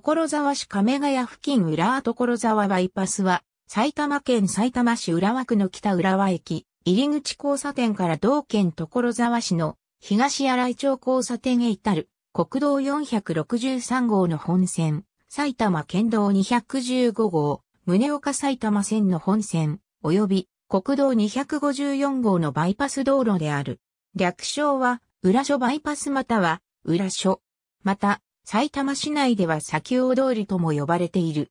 所沢市亀ヶ谷付近浦和所沢バイパスは、埼玉県埼玉市浦和区の北浦和駅、入口交差点から同県所沢市の東新井町交差点へ至る国道463号の本線、埼玉県道215号、宗岡埼玉線の本線、及び国道254号のバイパス道路である。略称は、浦所バイパスまたは、浦所。また、埼玉市内では先丘通りとも呼ばれている。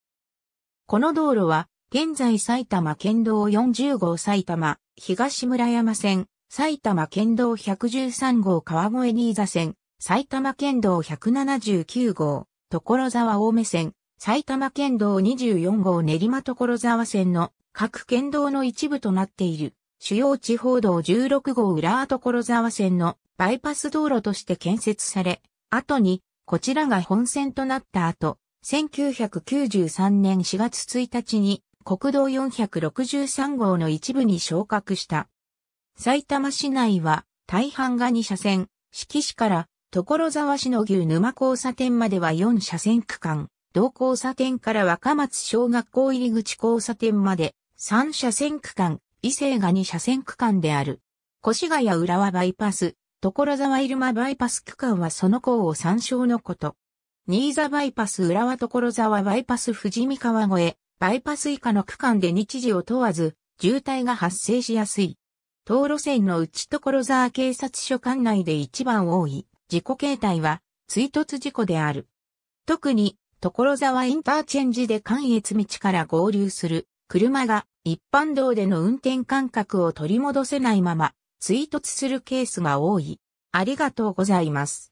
この道路は、現在埼玉県道40号埼玉、東村山線、埼玉県道113号川越新座線、埼玉県道179号、所沢青梅線、埼玉県道24号練馬所沢線の各県道の一部となっている。主要地方道16号浦和所沢線のバイパス道路として建設され、後にこちらが本線となった後、1993年4月1日に国道463号の一部に昇格した。埼玉市内は大半が2車線、四季市から所沢市の牛沼交差点までは4車線区間、同交差点から若松小学校入口交差点まで3車線区間、伊勢が2車線区間である。越谷浦和バイパス、所沢入間バイパス区間はその項を参照のこと。新座バイパス浦和所沢バイパス富士見川越、バイパス以下の区間で日時を問わず、渋滞が発生しやすい。道路線の内所沢警察署管内で一番多い、事故形態は、追突事故である。特に、所沢インターチェンジで関越道から合流する、車が一般道での運転間隔を取り戻せないまま、追突するケースが多い。ありがとうございます。